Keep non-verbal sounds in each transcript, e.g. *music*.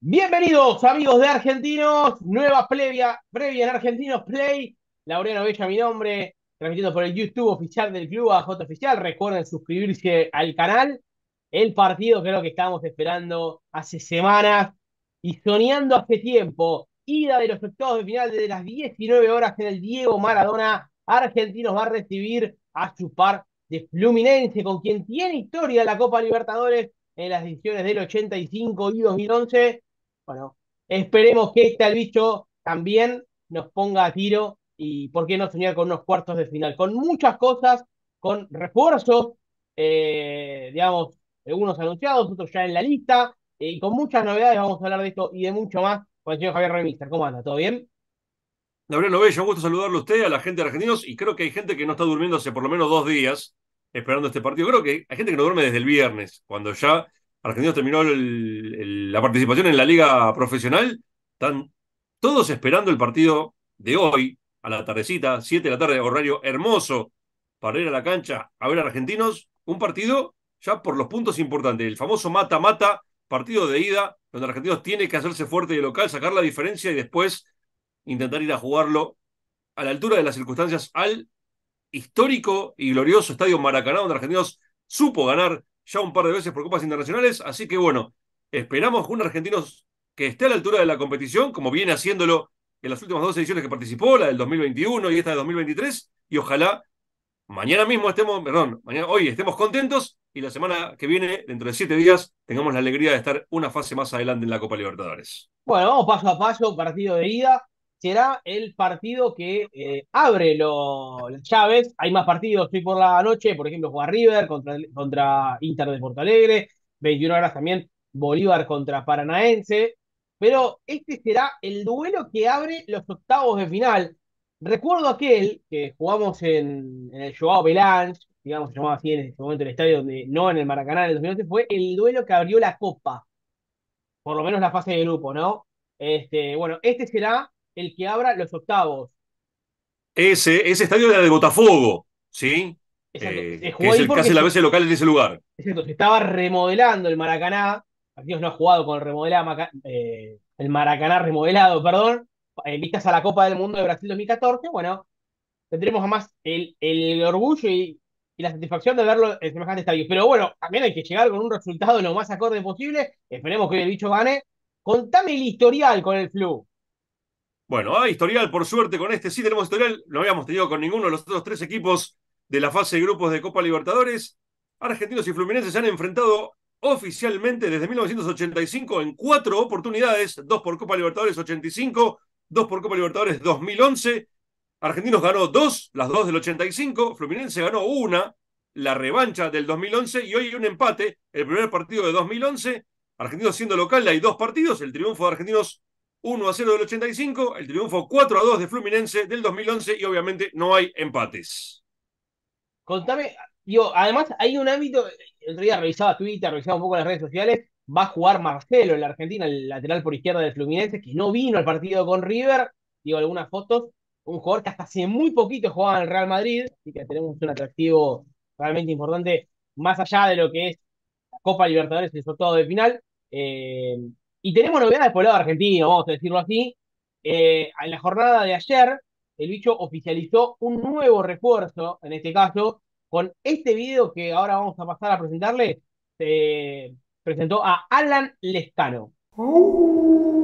Bienvenidos amigos de Argentinos, nueva previa, en Argentinos Play. Laureano Bella, mi nombre, transmitiendo por el YouTube oficial del club AJ Oficial. Recuerden suscribirse al canal el partido creo que estábamos esperando hace semanas y soñando hace tiempo. Ida de los octavos de final desde las 19 horas en el Diego Maradona. Argentinos va a recibir a su par de Fluminense, con quien tiene historia la Copa Libertadores en las ediciones del 85 y 2011. Bueno, esperemos que este bicho también nos ponga a tiro y por qué no soñar con unos cuartos de final, con muchas cosas, con refuerzos, eh, digamos, algunos anunciados, otros ya en la lista, eh, y con muchas novedades vamos a hablar de esto y de mucho más con el señor Javier Remister. ¿Cómo anda? ¿Todo bien? Gabriel Novello, un gusto saludarle a usted, a la gente de Argentinos, y creo que hay gente que no está durmiendo hace por lo menos dos días esperando este partido. Creo que hay gente que no duerme desde el viernes, cuando ya Argentinos terminó la participación en la liga profesional. Están todos esperando el partido de hoy, a la tardecita, 7 de la tarde, horario hermoso, para ir a la cancha a ver a Argentinos. Un partido ya por los puntos importantes. El famoso mata-mata, partido de ida, donde Argentinos tiene que hacerse fuerte de local, sacar la diferencia y después intentar ir a jugarlo a la altura de las circunstancias al histórico y glorioso estadio Maracaná, donde Argentinos supo ganar ya un par de veces por copas internacionales. Así que bueno, esperamos que un argentino que esté a la altura de la competición, como viene haciéndolo en las últimas dos ediciones que participó, la del 2021 y esta del 2023, y ojalá mañana mismo estemos, perdón, mañana, hoy estemos contentos y la semana que viene, dentro de siete días, tengamos la alegría de estar una fase más adelante en la Copa Libertadores. Bueno, vamos paso a paso, partido de ida. Será el partido que eh, abre los las llaves. Hay más partidos hoy por la noche, por ejemplo, juega River contra, Inter de Porto Alegre, 21 horas también Bolívar contra Paranaense. Pero este será el duelo que abre los octavos de final. Recuerdo aquel que jugamos en, en el Joao Belange, digamos, se llamaba así en este momento el estadio, donde no en el Maracaná del 2011, fue el duelo que abrió la Copa, por lo menos la fase de grupo, ¿no? Este, bueno, este será el que abra los octavos. Ese, ese estadio era de Botafogo, ¿sí? Eh, es el, casi la vez local en ese lugar. Exacto, se estaba remodelando el Maracaná, Aquí no ha jugado con el remodelado, eh, el Maracaná remodelado, perdón, en vistas a la Copa del Mundo de Brasil 2014, bueno, tendremos además el, el orgullo y la satisfacción de verlo en semejante estadio. Pero bueno, también hay que llegar con un resultado lo más acorde posible. Esperemos que el bicho gane. Contame el historial con el flu. Bueno, hay ah, historial, por suerte, con este sí tenemos historial. No habíamos tenido con ninguno de los otros tres equipos de la fase de grupos de Copa Libertadores. Argentinos y Fluminense se han enfrentado oficialmente desde 1985 en cuatro oportunidades, dos por Copa Libertadores 85, dos por Copa Libertadores 2011 Argentinos ganó dos, las dos del 85, Fluminense ganó una, la revancha del 2011 y hoy hay un empate, el primer partido de 2011, Argentinos siendo local, hay dos partidos, el triunfo de Argentinos 1 a 0 del 85, el triunfo 4 a 2 de Fluminense del 2011 y obviamente no hay empates. Contame, digo, además hay un ámbito, el otro día revisaba Twitter, revisaba un poco las redes sociales, va a jugar Marcelo en la Argentina, el lateral por izquierda de Fluminense, que no vino al partido con River, digo, algunas fotos, un jugador que hasta hace muy poquito jugaba en el Real Madrid, así que tenemos un atractivo realmente importante, más allá de lo que es Copa Libertadores, el todo de final. Eh, y tenemos novedades por el lado argentino, vamos a decirlo así. Eh, en la jornada de ayer, el bicho oficializó un nuevo refuerzo, en este caso, con este video que ahora vamos a pasar a presentarle. Se eh, presentó a Alan Lescano. ¡Uh!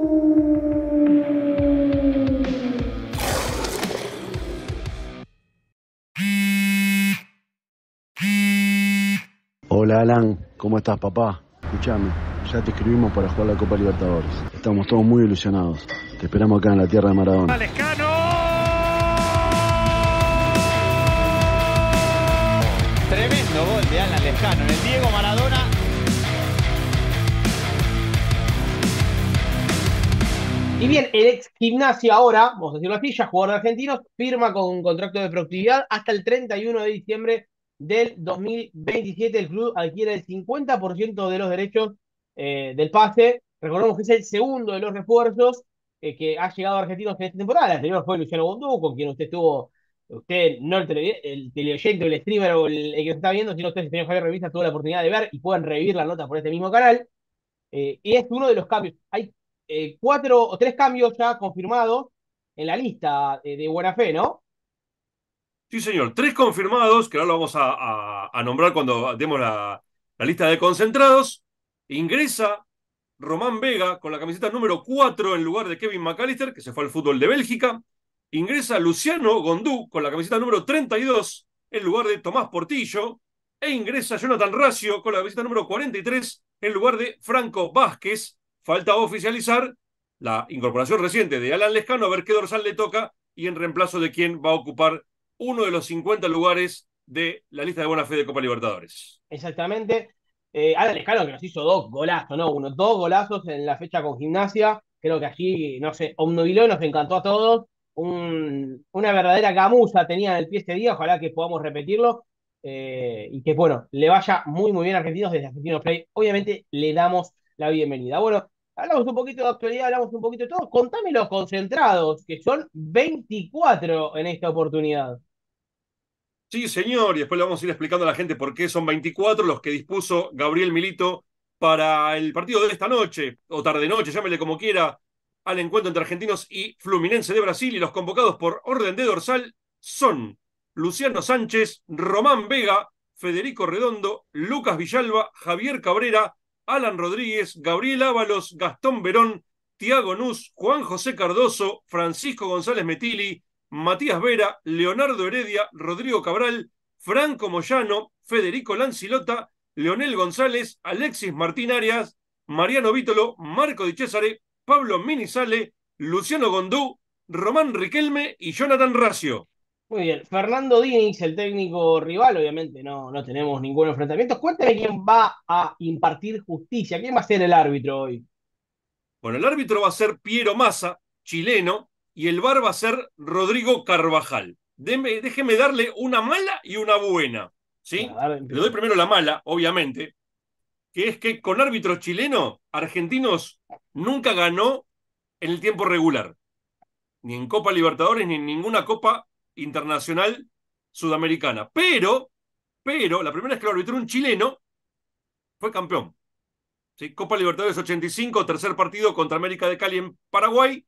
Hola Alan, ¿cómo estás papá? Escúchame, ya te escribimos para jugar la Copa Libertadores. Estamos todos muy ilusionados. Te esperamos acá en la tierra de Maradona. Tremendo gol de Alan Lescano en el Diego Maradona. Y bien, el ex gimnasio ahora, vamos a decirlo así, ya jugador de argentinos, firma con un contrato de productividad hasta el 31 de diciembre del 2027 el club adquiere el 50% de los derechos eh, del pase. Recordemos que es el segundo de los refuerzos eh, que ha llegado a Argentinos en esta temporada. El anterior fue Luciano Bondú, con quien usted estuvo, usted no el, el teleoyente el streamer o el, que está viendo, sino usted, señor Javier Revista, tuvo la oportunidad de ver y pueden revivir la nota por este mismo canal. Eh, y es uno de los cambios. Hay cuatro o tres cambios ya confirmados en la lista de Buena Fe, ¿no? Sí, señor. Tres confirmados, que ahora lo vamos a, nombrar cuando demos la, la, lista de concentrados. Ingresa Román Vega con la camiseta número 4 en lugar de Kevin McAllister, que se fue al fútbol de Bélgica. Ingresa Luciano Gondú con la camiseta número 32 en lugar de Tomás Portillo. E ingresa Jonathan Racio con la camiseta número 43 en lugar de Franco Vázquez. Falta oficializar la incorporación reciente de Alan Lescano, a ver qué dorsal le toca y en reemplazo de quién va a ocupar uno de los 50 lugares de la lista de buena fe de Copa Libertadores. Exactamente. Eh, Alan que nos hizo dos golazos, no uno, dos golazos en la fecha con gimnasia. Creo que allí, no sé, Omnobiló, nos encantó a todos. una verdadera gamusa tenía en el pie este día, ojalá que podamos repetirlo. Eh, y que bueno, le vaya muy muy bien a Argentinos desde Argentinos Play. Obviamente le damos la bienvenida. Bueno, hablamos un poquito de actualidad, hablamos un poquito de todo. Contame los concentrados, que son 24 en esta oportunidad. Sí, señor, y después le vamos a ir explicando a la gente por qué son 24 los que dispuso Gabriel Milito para el partido de esta noche, o tarde-noche, llámele como quiera, al encuentro entre argentinos y Fluminense de Brasil. Y los convocados por orden de dorsal son Luciano Sánchez, Román Vega, Federico Redondo, Lucas Villalba, Javier Cabrera, Alan Rodríguez, Gabriel Ábalos, Gastón Verón, Tiago Nuz, Juan José Cardoso, Francisco González Metili, Matías Vera, Leonardo Heredia, Rodrigo Cabral, Franco Moyano, Federico Lancilota, Leonel González, Alexis Martín Arias, Mariano Vítolo, Marco Di Cesare, Pablo Minizale, Luciano Gondú, Román Riquelme y Jonathan Racio. Muy bien, Fernando Diniz, el técnico rival, obviamente no, no tenemos ningún enfrentamiento. Cuéntame quién va a impartir justicia, quién va a ser el árbitro hoy. Bueno, el árbitro va a ser Piero Massa, chileno, y el bar va a ser Rodrigo Carvajal. déjeme darle una mala y una buena. ¿sí? Le doy primero la mala, obviamente, que es que con árbitro chileno, argentinos nunca ganó en el tiempo regular, ni en Copa Libertadores, ni en ninguna Copa Internacional Sudamericana. Pero, pero, la primera vez que lo arbitró un chileno, fue campeón. ¿Sí? Copa Libertadores 85, tercer partido contra América de Cali en Paraguay,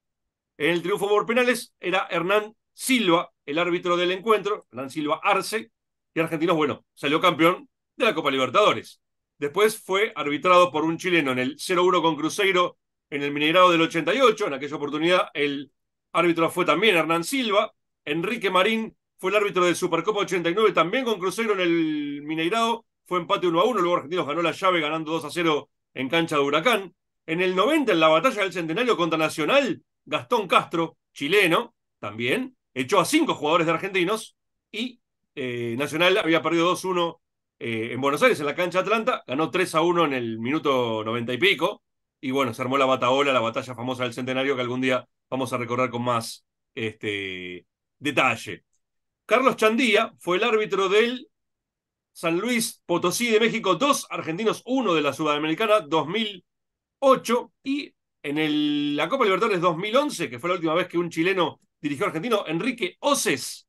en el triunfo por penales era Hernán Silva, el árbitro del encuentro, Hernán Silva Arce, y Argentinos, bueno, salió campeón de la Copa Libertadores. Después fue arbitrado por un chileno en el 0-1 con Cruzeiro en el Minerado del 88. En aquella oportunidad el árbitro fue también Hernán Silva. Enrique Marín fue el árbitro de Supercopa 89 también con Cruzeiro en el Mineirado. Fue empate 1 1. Luego Argentinos ganó la llave ganando 2 0 en cancha de Huracán. En el 90, en la batalla del Centenario contra Nacional, Gastón Castro, chileno, también, echó a cinco jugadores de argentinos y eh, Nacional había perdido 2-1 eh, en Buenos Aires, en la cancha Atlanta, ganó 3-1 en el minuto 90 y pico, y bueno, se armó la bataola, la batalla famosa del centenario que algún día vamos a recordar con más este, detalle. Carlos Chandía fue el árbitro del San Luis Potosí de México dos Argentinos uno de la Sudamericana 2008 y en la Copa Libertadores 2011, que fue la última vez que un chileno dirigió a argentino, Enrique Oces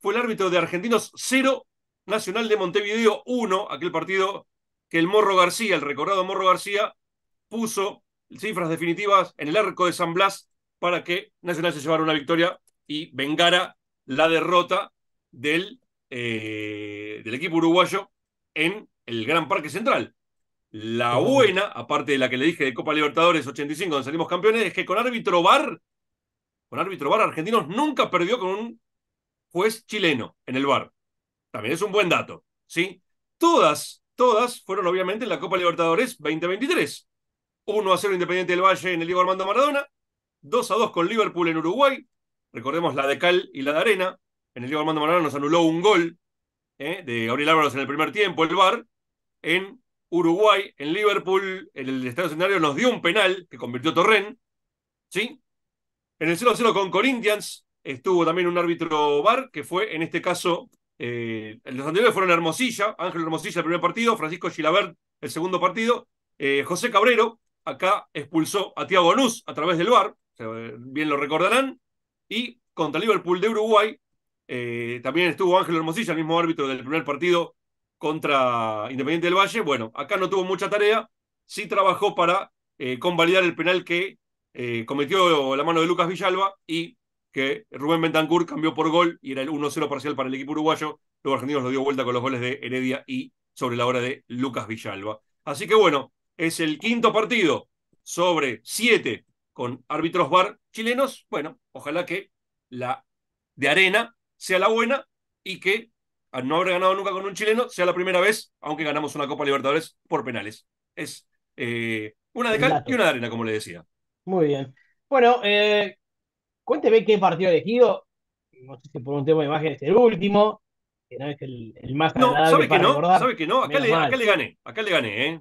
fue el árbitro de Argentinos 0, Nacional de Montevideo 1, aquel partido que el Morro García, el recordado Morro García, puso cifras definitivas en el arco de San Blas para que Nacional se llevara una victoria y vengara la derrota del eh, equipo uruguayo en el Gran Parque Central. La buena, aparte de la que le dije de Copa Libertadores 85, donde salimos campeones, es que con árbitro VAR, con árbitro VAR, Argentinos nunca perdió con un juez chileno en el VAR. También es un buen dato, ¿sí? Todas, todas fueron obviamente en la Copa Libertadores 2023. 1 a 0 Independiente del Valle en el Diego Armando Maradona, 2 a 2 con Liverpool en Uruguay, recordemos la de Cal y la de Arena, en el Diego Armando Maradona nos anuló un gol ¿eh? de Gabriel Álvarez en el primer tiempo, el VAR, en Uruguay en Liverpool, en el estadio centenario, nos dio un penal que convirtió Torren. ¿Sí? En el 0-0 con Corinthians estuvo también un árbitro VAR, que fue en este caso. Eh, los anteriores fueron Hermosilla, Ángel Hermosilla el primer partido, Francisco Gilabert el segundo partido. Eh, José Cabrero acá expulsó a Tiago luz a través del bar bien lo recordarán. Y contra Liverpool de Uruguay eh, también estuvo Ángel Hermosilla, el mismo árbitro del primer partido contra Independiente del Valle. Bueno, acá no tuvo mucha tarea, sí trabajó para eh, convalidar el penal que eh, cometió la mano de Lucas Villalba y que Rubén Bentancur cambió por gol y era el 1-0 parcial para el equipo uruguayo. Los argentinos lo dio vuelta con los goles de Heredia y sobre la hora de Lucas Villalba. Así que bueno, es el quinto partido sobre siete con árbitros bar chilenos. Bueno, ojalá que la de arena sea la buena y que no haber ganado nunca con un chileno, sea la primera vez, aunque ganamos una Copa Libertadores por penales. Es eh, una de cal y una de arena, como le decía. Muy bien. Bueno, eh, cuénteme qué partido elegido. No sé si por un tema de imágenes es el último, que no es el, más sabe que no, sabe que no. Acá le, acá gané, acá le gané, ¿eh?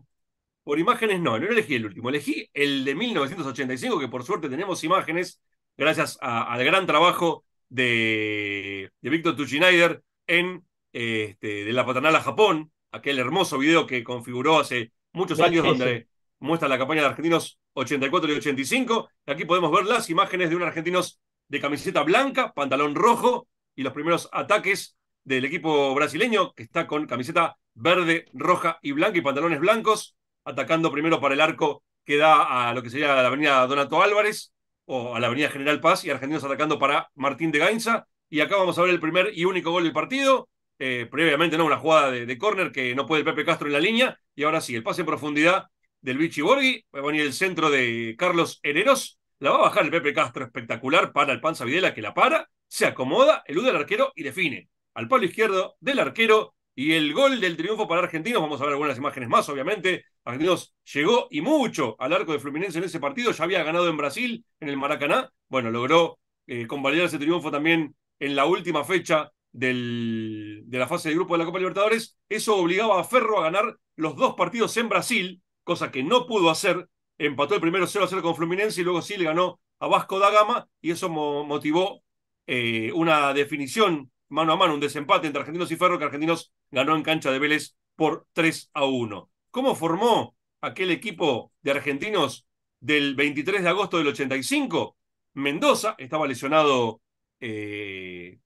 Por imágenes no, no elegí el último, elegí el de 1985, que por suerte tenemos imágenes, gracias al gran trabajo de, de Víctor Tuchinaider en este, de la Patanala a Japón, aquel hermoso video que configuró hace muchos años donde muestra la campaña de argentinos 84 y 85. Aquí podemos ver las imágenes de un argentinos de camiseta blanca, pantalón rojo y los primeros ataques del equipo brasileño que está con camiseta verde, roja y blanca y pantalones blancos, atacando primero para el arco que da a lo que sería la avenida Donato Álvarez o a la avenida General Paz y argentinos atacando para Martín de Gainza. Y acá vamos a ver el primer y único gol del partido. Eh, previamente, ¿no? Una jugada de, córner que no puede el Pepe Castro en la línea. Y ahora sí, el pase en profundidad del Vichy Borghi. Va a venir el centro de Carlos Hereros. La va a bajar el Pepe Castro espectacular para el Panza Videla que la para, se acomoda, elude al arquero y define. Al palo izquierdo del arquero y el gol del triunfo para Argentinos. Vamos a ver algunas imágenes más, obviamente. Argentinos llegó y mucho al arco de Fluminense en ese partido. Ya había ganado en Brasil, en el Maracaná. Bueno, logró eh, convalidar ese triunfo también en la última fecha del, de la fase de grupo de la Copa Libertadores, eso obligaba a Ferro a ganar los dos partidos en Brasil, cosa que no pudo hacer. Empató el primero 0 a 0 con Fluminense y luego sí le ganó a Vasco da Gama y eso motivó eh, una definición mano a mano, un desempate entre Argentinos y Ferro que Argentinos ganó en cancha de Vélez por 3 a 1. ¿Cómo formó aquel equipo de Argentinos del 23 de agosto del 85? Mendoza estaba lesionado eh,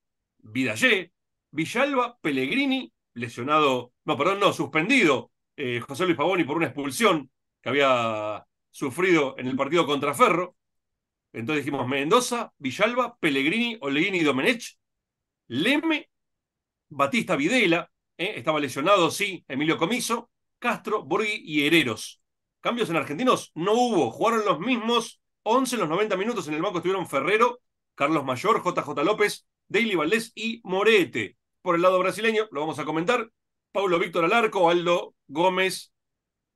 Vidallé, Villalba, Pellegrini, lesionado, no, perdón, no, suspendido, eh, José Luis Pavoni por una expulsión que había sufrido en el partido contra Ferro. Entonces dijimos Mendoza, Villalba, Pellegrini, Oleguini y Domenech, Leme, Batista Videla, eh, estaba lesionado, sí, Emilio Comiso, Castro, Borghi y Hereros. Cambios en argentinos no hubo, jugaron los mismos 11 los 90 minutos en el banco estuvieron Ferrero, Carlos Mayor, JJ López, Daily Valdés y Morete. Por el lado brasileño, lo vamos a comentar, Paulo Víctor Alarco, Aldo Gómez,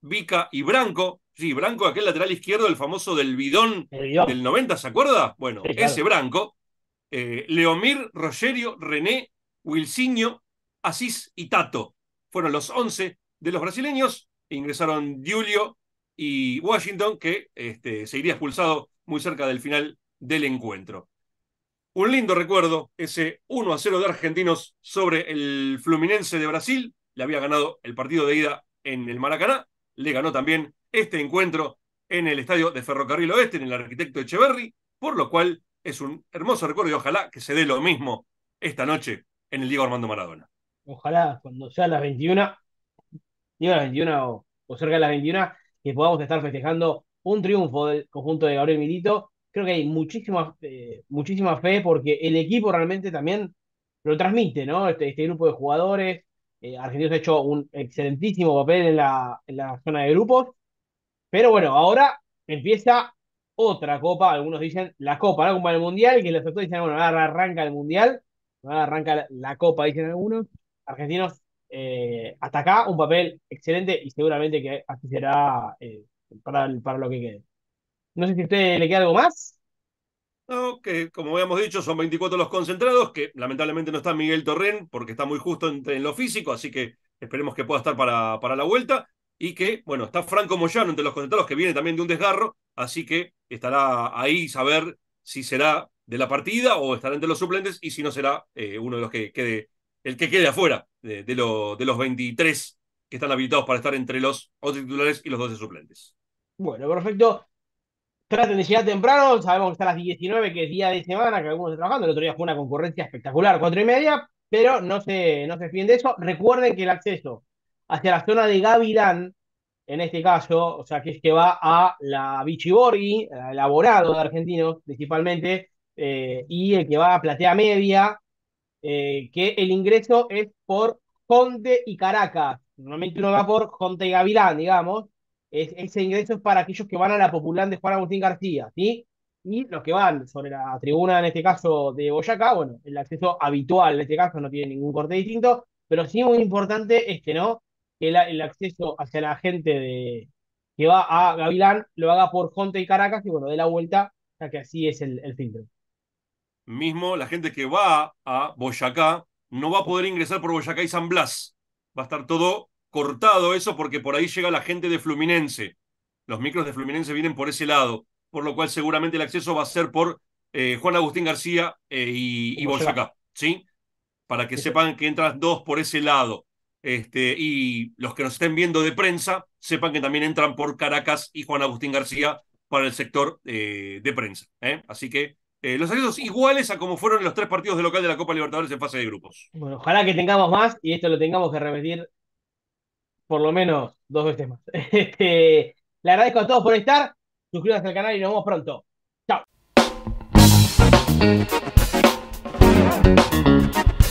Vica y Branco. Sí, Branco, aquel lateral izquierdo, el famoso del bidón del 90, ¿se acuerda? Bueno, ese Branco. Eh, Leomir, Rogerio, René, Wilsinho, Asís y Tato. Fueron los 11 de los brasileños. Ingresaron Julio y Washington, que este, se iría expulsado muy cerca del final del encuentro. Un lindo recuerdo, ese 1 a 0 de argentinos sobre el Fluminense de Brasil. Le había ganado el partido de ida en el Maracaná. Le ganó también este encuentro en el estadio de Ferrocarril Oeste, en el arquitecto Echeverry. Por lo cual es un hermoso recuerdo y ojalá que se dé lo mismo esta noche en el Diego Armando Maradona. Ojalá cuando sea las 21, llegue a las 21 o, o cerca de las 21, que podamos estar festejando un triunfo del conjunto de Gabriel Milito creo que hay muchísima, eh, muchísima fe porque el equipo realmente también lo transmite, ¿no? Este, este grupo de jugadores, eh, Argentinos ha hecho un excelentísimo papel en la, en la zona de grupos, pero bueno, ahora empieza otra copa, algunos dicen la copa, la copa del mundial, que los otros dicen, bueno, ahora arranca el mundial, ahora arranca la, copa, dicen algunos. Argentinos eh, hasta acá un papel excelente y seguramente que así será para, para lo que quede. No sé si a usted le queda algo más. No, que como habíamos dicho, son 24 los concentrados, que lamentablemente no está Miguel Torrén, porque está muy justo en, en lo físico, así que esperemos que pueda estar para, para la vuelta. Y que, bueno, está Franco Moyano entre los concentrados, que viene también de un desgarro, así que estará ahí saber si será de la partida o estará entre los suplentes y si no será eh, uno de los que quede, el que quede afuera de, de los 23 que están habilitados para estar entre los 11 titulares y los 12 suplentes. Bueno, perfecto. Traten de llegar temprano, sabemos que está a las 19, que es día de semana, que algunos están trabajando, el otro día fue una concurrencia espectacular, cuatro y media, pero no se, no se fíen de eso. Recuerden que el acceso hacia la zona de Gavilán, en este caso, o sea, que es que va a la Bichiborgi, elaborado de argentinos principalmente, eh, y el que va a Platea Media, eh, que el ingreso es por Conte y Caracas. Normalmente uno va por Conte y Gavilán, digamos, ese ingreso es para aquellos que van a la popular de Juan Agustín García, ¿sí? Y los que van sobre la tribuna, en este caso de Boyacá, bueno, el acceso habitual en este caso no tiene ningún corte distinto, pero sí muy importante este, ¿no? Que el acceso hacia la gente de, que va a Gavilán lo haga por Jonte y Caracas, y bueno, dé la vuelta, ya que así es el, el filtro. Mismo la gente que va a Boyacá no va a poder ingresar por Boyacá y San Blas. Va a estar todo cortado eso porque por ahí llega la gente de Fluminense. Los micros de Fluminense vienen por ese lado, por lo cual seguramente el acceso va a ser por eh, Juan Agustín García eh, y, y ¿sí? Para que sepan que entran dos por ese lado. Este, y los que nos estén viendo de prensa, sepan que también entran por Caracas y Juan Agustín García para el sector eh, de prensa. Así que los accesos iguales a como fueron los tres partidos de local de la Copa Libertadores en fase de grupos. Bueno, ojalá que tengamos más y esto lo tengamos que repetir por lo menos dos veces más. *laughs* Este, le agradezco a todos por estar. Suscríbanse al canal y nos vemos pronto. Chao.